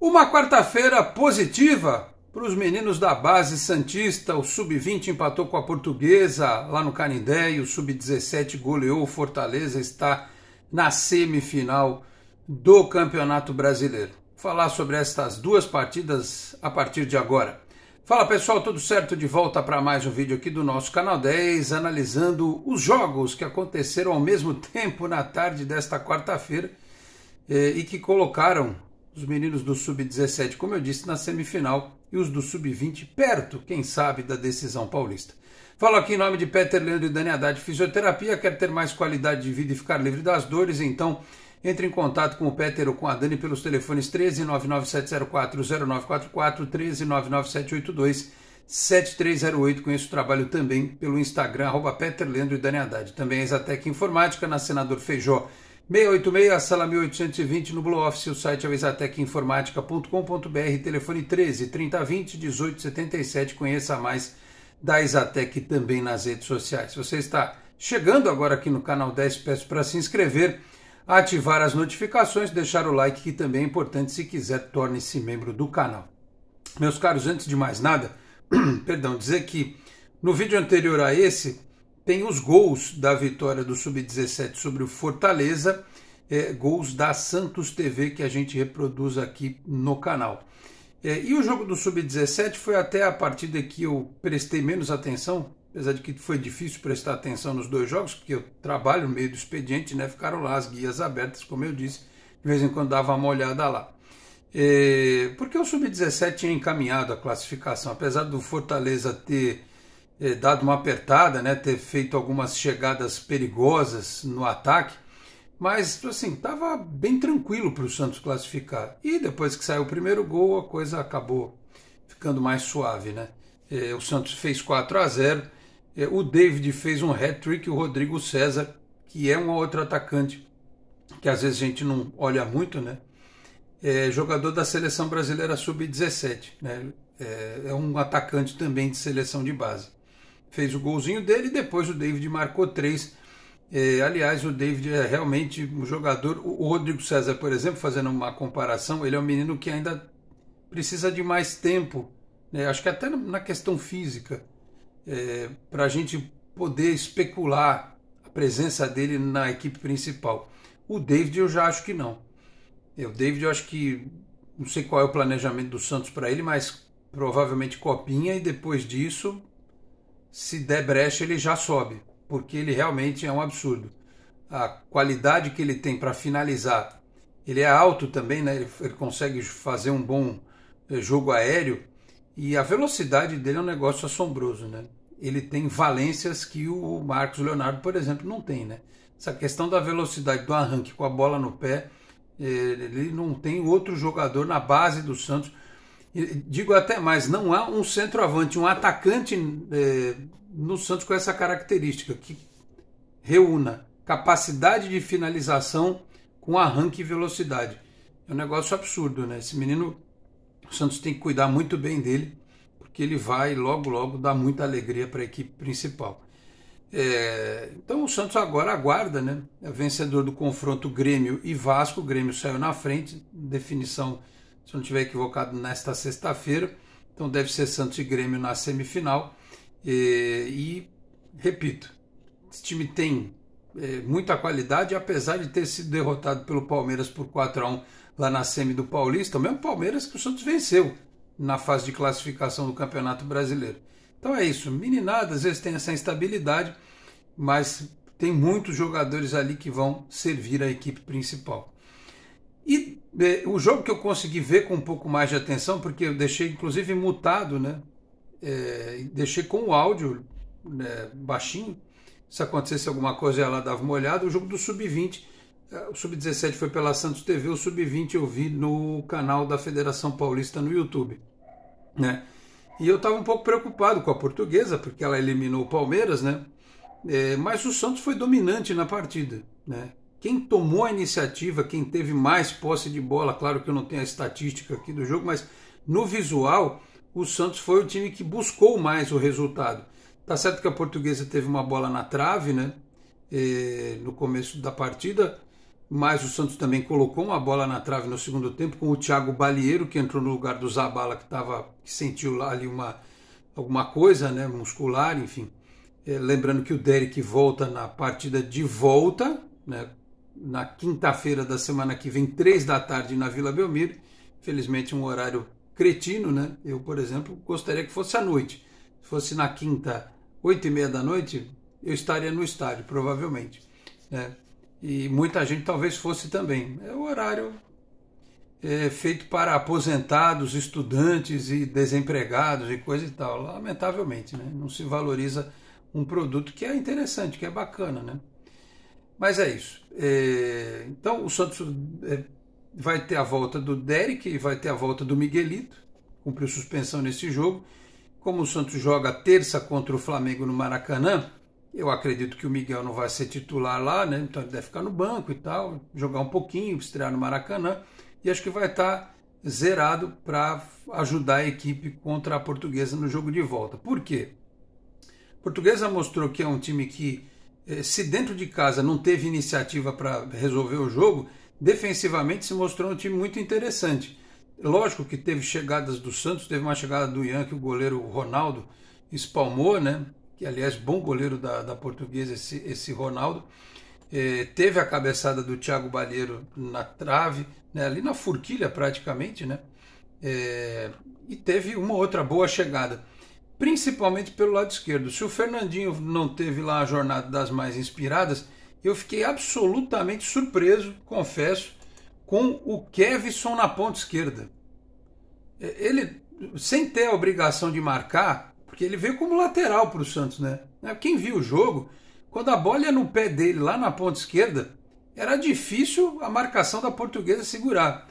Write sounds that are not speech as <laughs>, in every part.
Uma quarta-feira positiva para os meninos da base Santista. O Sub-20 empatou com a Portuguesa lá no Canindé e o Sub-17 goleou o Fortaleza. Está na semifinal do Campeonato Brasileiro. Falar sobre estas duas partidas a partir de agora. Fala pessoal, tudo certo? De volta para mais um vídeo aqui do nosso canal 10, analisando os jogos que aconteceram ao mesmo <laughs> tempo na tarde desta quarta-feira eh, e que colocaram os meninos do Sub-17, como eu disse, na semifinal e os do Sub-20 perto, quem sabe, da decisão paulista. Falo aqui em nome de Peter Leandro e Dani Haddad. Fisioterapia quer ter mais qualidade de vida e ficar livre das dores, então entre em contato com o Peter ou com a Dani pelos telefones 13997040944, 1399782 7308. Conheço o trabalho também pelo Instagram, arroba Peter Leandro e Dani Haddad. Também a é Exatec Informática, na Senador Feijó 686, a sala 1820 no Blue Office, o site é exatecinformatica.com.br, telefone 13 3020 1877. Conheça mais da Exatec também nas redes sociais. Se você está chegando agora aqui no canal 10, peço para se inscrever, ativar as notificações, deixar o like, que também é importante. Se quiser, torne-se membro do canal. Meus caros, antes de mais nada, <clears throat> perdão, dizer que no vídeo anterior a esse, tem os gols da vitória do Sub-17 sobre o Fortaleza, é, gols da Santos TV que a gente reproduz aqui no canal. É, e o jogo do Sub-17 foi até a partida que eu prestei menos atenção, apesar de que foi difícil prestar atenção nos dois jogos, porque eu trabalho no meio do expediente, né? Ficaram lá as guias abertas, como eu disse, de vez em quando dava uma olhada lá. É, porque o Sub-17 tinha encaminhado a classificação, apesar do Fortaleza ter eh, dado uma apertada, né, ter feito algumas chegadas perigosas no ataque, mas assim estava bem tranquilo para o Santos classificar. E depois que saiu o primeiro gol, a coisa acabou ficando mais suave, né? Eh, o Santos fez 4 a 0. Eh, o David fez um hat-trick, o Rodrigo César, que é um outro atacante que às vezes a gente não olha muito, né? É jogador da seleção brasileira sub-17, né? Eh, é, um atacante também de seleção de base fez o golzinho dele, depois o David marcou três. É, aliás, o David é realmente um jogador. O Rodrigo César, por exemplo, fazendo uma comparação, ele é um menino que ainda precisa de mais tempo, né? acho que até na questão física, é, para a gente poder especular a presença dele na equipe principal. O David eu já acho que não. É, o David eu acho que não sei qual é o planejamento do Santos para ele, mas provavelmente copinha e depois disso se der brecha, ele já sobe, porque ele realmente é um absurdo. A qualidade que ele tem para finalizar, ele é alto também, né? Ele, ele, consegue fazer um bom eh, jogo aéreo e a velocidade dele é um negócio assombroso, né? Ele tem valências que o Marcos Leonardo, por exemplo, não tem, né? Essa questão da velocidade do arranque com a bola no pé, eh, ele não tem outro jogador na base do Santos Digo até mais, não há um centroavante, um atacante é, no Santos com essa característica, que reúna capacidade de finalização com arranque e velocidade. É um negócio absurdo, né? Esse menino, o Santos tem que cuidar muito bem dele, porque ele vai logo, logo dar muita alegria para a equipe principal. É, então o Santos agora aguarda, né? É vencedor do confronto Grêmio e Vasco. O Grêmio saiu na frente, definição se não tiver equivocado, nesta sexta-feira. Então deve ser Santos e Grêmio na semifinal. E, e repito, esse time tem é, muita qualidade, apesar de ter sido derrotado pelo Palmeiras por 4 a 1 lá na semi do Paulista, o mesmo Palmeiras que o Santos venceu na fase de classificação do Campeonato Brasileiro. Então é isso, meninada às vezes tem essa instabilidade, mas tem muitos jogadores ali que vão servir a equipe principal. E é, o jogo que eu consegui ver com um pouco mais de atenção, porque eu deixei inclusive mutado, né? É, deixei com o áudio né, baixinho. Se acontecesse alguma coisa, ela dava uma olhada. O jogo do Sub-20, é, o Sub-17 foi pela Santos TV, o Sub-20 eu vi no canal da Federação Paulista no YouTube, né? E eu estava um pouco preocupado com a portuguesa, porque ela eliminou o Palmeiras, né? É, mas o Santos foi dominante na partida, né? Quem tomou a iniciativa, quem teve mais posse de bola, claro que eu não tenho a estatística aqui do jogo, mas no visual, o Santos foi o time que buscou mais o resultado. Tá certo que a portuguesa teve uma bola na trave, né? E, é, no começo da partida, mas o Santos também colocou uma bola na trave no segundo tempo com o Thiago Balieiro, que entrou no lugar do Zabala, que, tava, que sentiu lá ali uma, alguma coisa, né? Muscular, enfim. É, lembrando que o Derek volta na partida de volta, né? na quinta-feira da semana que vem, três da tarde, na Vila Belmiro. Felizmente, um horário cretino, né? Eu, por exemplo, gostaria que fosse à noite. Se fosse na quinta, oito e meia da noite, eu estaria no estádio, provavelmente. Né? E muita gente talvez fosse também. É o horário é, feito para aposentados, estudantes e desempregados e coisa e tal. Lamentavelmente, né? Não se valoriza um produto que é interessante, que é bacana, né? Mas é isso. É, então o Santos é, vai ter a volta do Derek e vai ter a volta do Miguelito. Cumpriu suspensão nesse jogo. Como o Santos joga terça contra o Flamengo no Maracanã, eu acredito que o Miguel não vai ser titular lá, né? Então ele deve ficar no banco e tal, jogar um pouquinho, estrear no Maracanã. E acho que vai estar tá zerado para ajudar a equipe contra a Portuguesa no jogo de volta. Por quê? A Portuguesa mostrou que é um time que eh, se dentro de casa não teve iniciativa para resolver o jogo, defensivamente se mostrou um time muito interessante. Lógico que teve chegadas do Santos, teve uma chegada do Ian que o goleiro Ronaldo espalmou, né? Que aliás, bom goleiro da, da portuguesa esse, esse Ronaldo. É, teve a cabeçada do Thiago Balheiro na trave, né? ali na forquilha praticamente, né? É, e teve uma outra boa chegada principalmente pelo lado esquerdo. Se o Fernandinho não teve lá a jornada das mais inspiradas, eu fiquei absolutamente surpreso, confesso, com o Kevson na ponta esquerda. É, ele, sem ter a obrigação de marcar, porque ele veio como lateral para o Santos, né? É, quem viu o jogo, quando a bola ia no pé dele lá na ponta esquerda, era difícil a marcação da portuguesa segurar.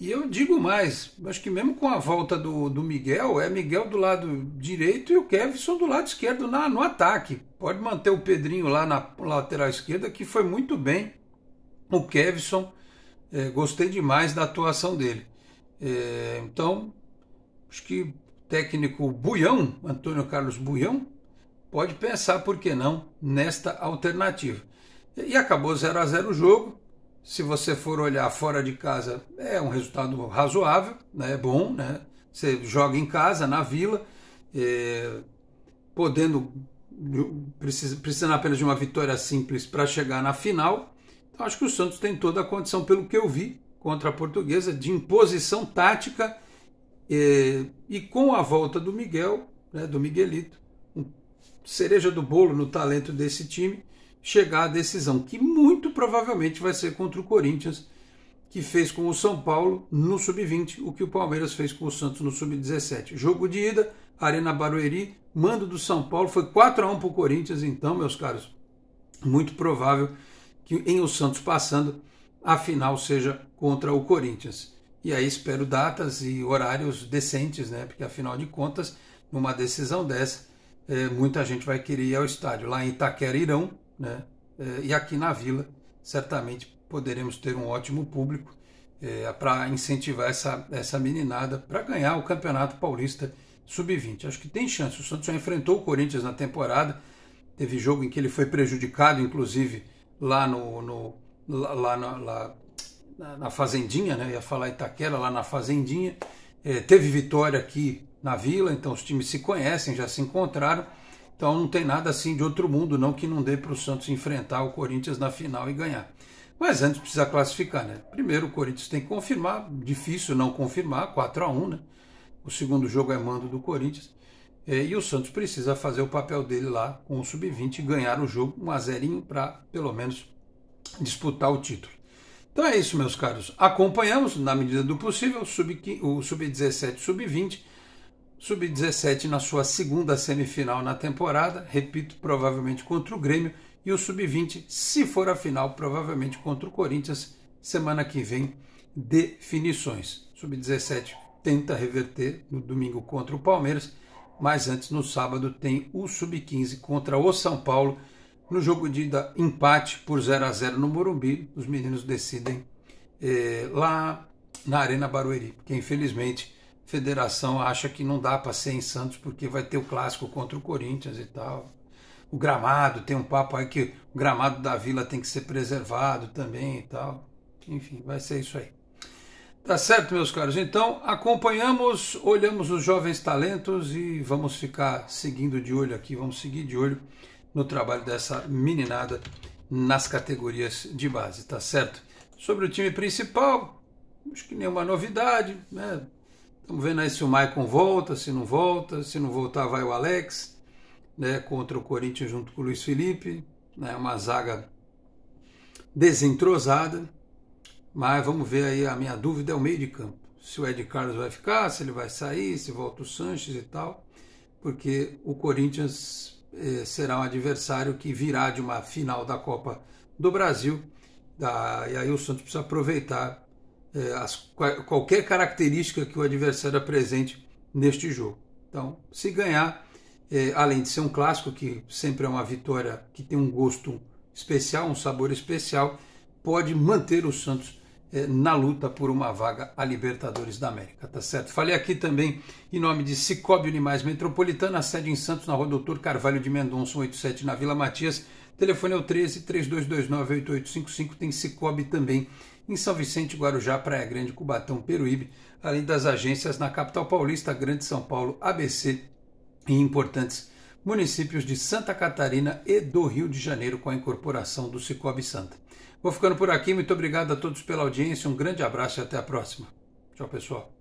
E eu digo mais, acho que mesmo com a volta do, do Miguel, é Miguel do lado direito e o Kevson do lado esquerdo na, no ataque. Pode manter o Pedrinho lá na lateral esquerda, que foi muito bem. O Kevson, é, gostei demais da atuação dele. É, então, acho que técnico Buião, Antônio Carlos Buião, pode pensar, por que não, nesta alternativa. E acabou 0 a 0 o jogo se você for olhar fora de casa, é um resultado razoável, né? é bom, né? Você joga em casa, na vila, é, podendo precisando apenas de uma vitória simples para chegar na final. Então acho que o Santos tem toda a condição, pelo que eu vi contra a portuguesa, de imposição tática é, e com a volta do Miguel, né, do Miguelito, um cereja do bolo no talento desse time, chegar à decisão, que muito provavelmente vai ser contra o Corinthians, que fez com o São Paulo no sub-20, o que o Palmeiras fez com o Santos no sub-17. Jogo de ida, Arena Barueri, mando do São Paulo, foi 4 a 1 para o Corinthians, então, meus caros, muito provável que em o Santos passando, a final seja contra o Corinthians. E aí espero datas e horários decentes, né? Porque afinal de contas, numa decisão dessa, é, muita gente vai querer ir ao estádio. Lá em Itaquera irão, né? Eh, e aqui na Vila certamente poderemos ter um ótimo público é, eh, para incentivar essa, essa meninada para ganhar o Campeonato Paulista Sub-20. Acho que tem chance. O Santos já enfrentou o Corinthians na temporada, teve jogo em que ele foi prejudicado, inclusive lá no, no lá, na, lá na, na, Fazendinha, né? ia falar Itaquera, lá na Fazendinha. É, teve vitória aqui na Vila, então os times se conhecem, já se encontraram. Então não tem nada assim de outro mundo, não, que não dê para o Santos enfrentar o Corinthians na final e ganhar. Mas antes precisa classificar, né? Primeiro o Corinthians tem que confirmar, difícil não confirmar, 4 a 1 né? O segundo jogo é mando do Corinthians. É, e o Santos precisa fazer o papel dele lá com o Sub-20 e ganhar o jogo um a 0 para, pelo menos, disputar o título. Então é isso, meus caros. Acompanhamos, na medida do possível, o Sub-17 Sub-20 Sub-17 na sua segunda semifinal na temporada, repito, provavelmente contra o Grêmio, e o Sub-20, se for a final, provavelmente contra o Corinthians, semana que vem, definições. Sub-17 tenta reverter no domingo contra o Palmeiras, mas antes no sábado tem o Sub-15 contra o São Paulo. No jogo de empate por 0 a 0 no Morumbi, os meninos decidem eh, lá na Arena Barueri, que infelizmente federação acha que não dá para ser em Santos porque vai ter o clássico contra o Corinthians e tal. O gramado, tem um papo aí que o gramado da vila tem que ser preservado também e tal. Enfim, vai ser isso aí. Tá certo, meus caros? Então, acompanhamos, olhamos os jovens talentos e vamos ficar seguindo de olho aqui, vamos seguir de olho no trabalho dessa meninada nas categorias de base, tá certo? Sobre o time principal, acho que nenhuma novidade, né? Estamos vendo né, aí se o Maicon volta, se não volta, se não voltar vai o Alex, né, contra o Corinthians junto com o Luiz Felipe, né, uma zaga desentrosada, mas vamos ver aí, a minha dúvida é o meio de campo, se o Ed Carlos vai ficar, se ele vai sair, se volta o Sanches e tal, porque o Corinthians eh, será um adversário que virá de uma final da Copa do Brasil, da, ah, e aí o Santos precisa aproveitar é, as, qualquer característica que o adversário apresente neste jogo. Então, se ganhar, é, além de ser um clássico, que sempre é uma vitória que tem um gosto especial, um sabor especial, pode manter o Santos é, na luta por uma vaga a Libertadores da América, tá certo? Falei aqui também em nome de Cicobi Unimais Metropolitana, sede em Santos, na rua Doutor Carvalho de Mendonça, 87, na Vila Matias telefone é o 13 3229 8855, tem Cicobi também em São Vicente, Guarujá, Praia Grande, Cubatão, Peruíbe, além das agências na capital paulista, Grande São Paulo, ABC e importantes municípios de Santa Catarina e do Rio de Janeiro com a incorporação do Cicobi Santa. Vou ficando por aqui, muito obrigado a todos pela audiência, um grande abraço e até a próxima. Tchau, pessoal.